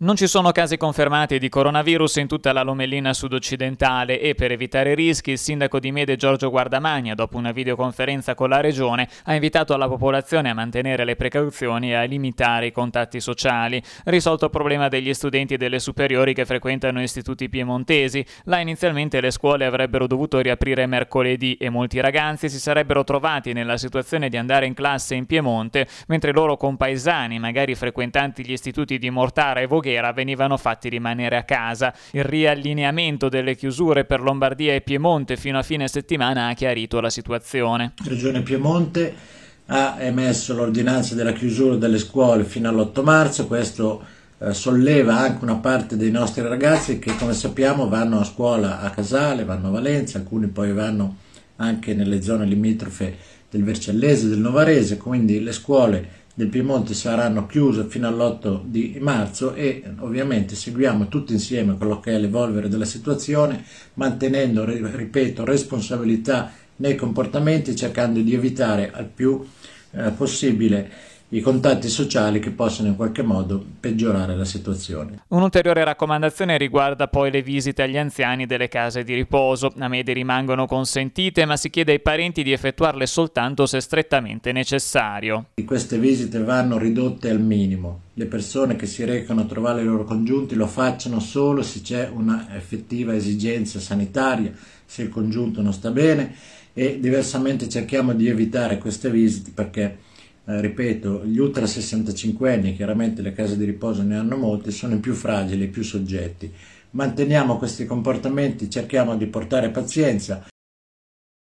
Non ci sono casi confermati di coronavirus in tutta la Lomellina sud-occidentale e per evitare rischi il sindaco di Mede Giorgio Guardamagna, dopo una videoconferenza con la regione, ha invitato la popolazione a mantenere le precauzioni e a limitare i contatti sociali. Risolto il problema degli studenti delle superiori che frequentano istituti piemontesi, là inizialmente le scuole avrebbero dovuto riaprire mercoledì e molti ragazzi si sarebbero trovati nella situazione di andare in classe in Piemonte, mentre i loro compaesani, magari frequentanti gli istituti di Mortara e Voghera, Voghera venivano fatti rimanere a casa. Il riallineamento delle chiusure per Lombardia e Piemonte fino a fine settimana ha chiarito la situazione. Regione Piemonte ha emesso l'ordinanza della chiusura delle scuole fino all'8 marzo, questo eh, solleva anche una parte dei nostri ragazzi che come sappiamo vanno a scuola a Casale, vanno a Valenza, alcuni poi vanno anche nelle zone limitrofe del Vercellese, del Novarese, quindi le scuole del Piemonte saranno chiuse fino all'8 di marzo e ovviamente seguiamo tutti insieme quello che è l'evolvere della situazione mantenendo, ripeto, responsabilità nei comportamenti cercando di evitare al più eh, possibile i contatti sociali che possono in qualche modo peggiorare la situazione. Un'ulteriore raccomandazione riguarda poi le visite agli anziani delle case di riposo. A mede rimangono consentite, ma si chiede ai parenti di effettuarle soltanto se strettamente necessario. Queste visite vanno ridotte al minimo. Le persone che si recano a trovare i loro congiunti lo facciano solo se c'è una effettiva esigenza sanitaria, se il congiunto non sta bene e diversamente cerchiamo di evitare queste visite perché eh, ripeto, gli ultra 65 anni, chiaramente le case di riposo ne hanno molti, sono i più fragili, i più soggetti. Manteniamo questi comportamenti, cerchiamo di portare pazienza,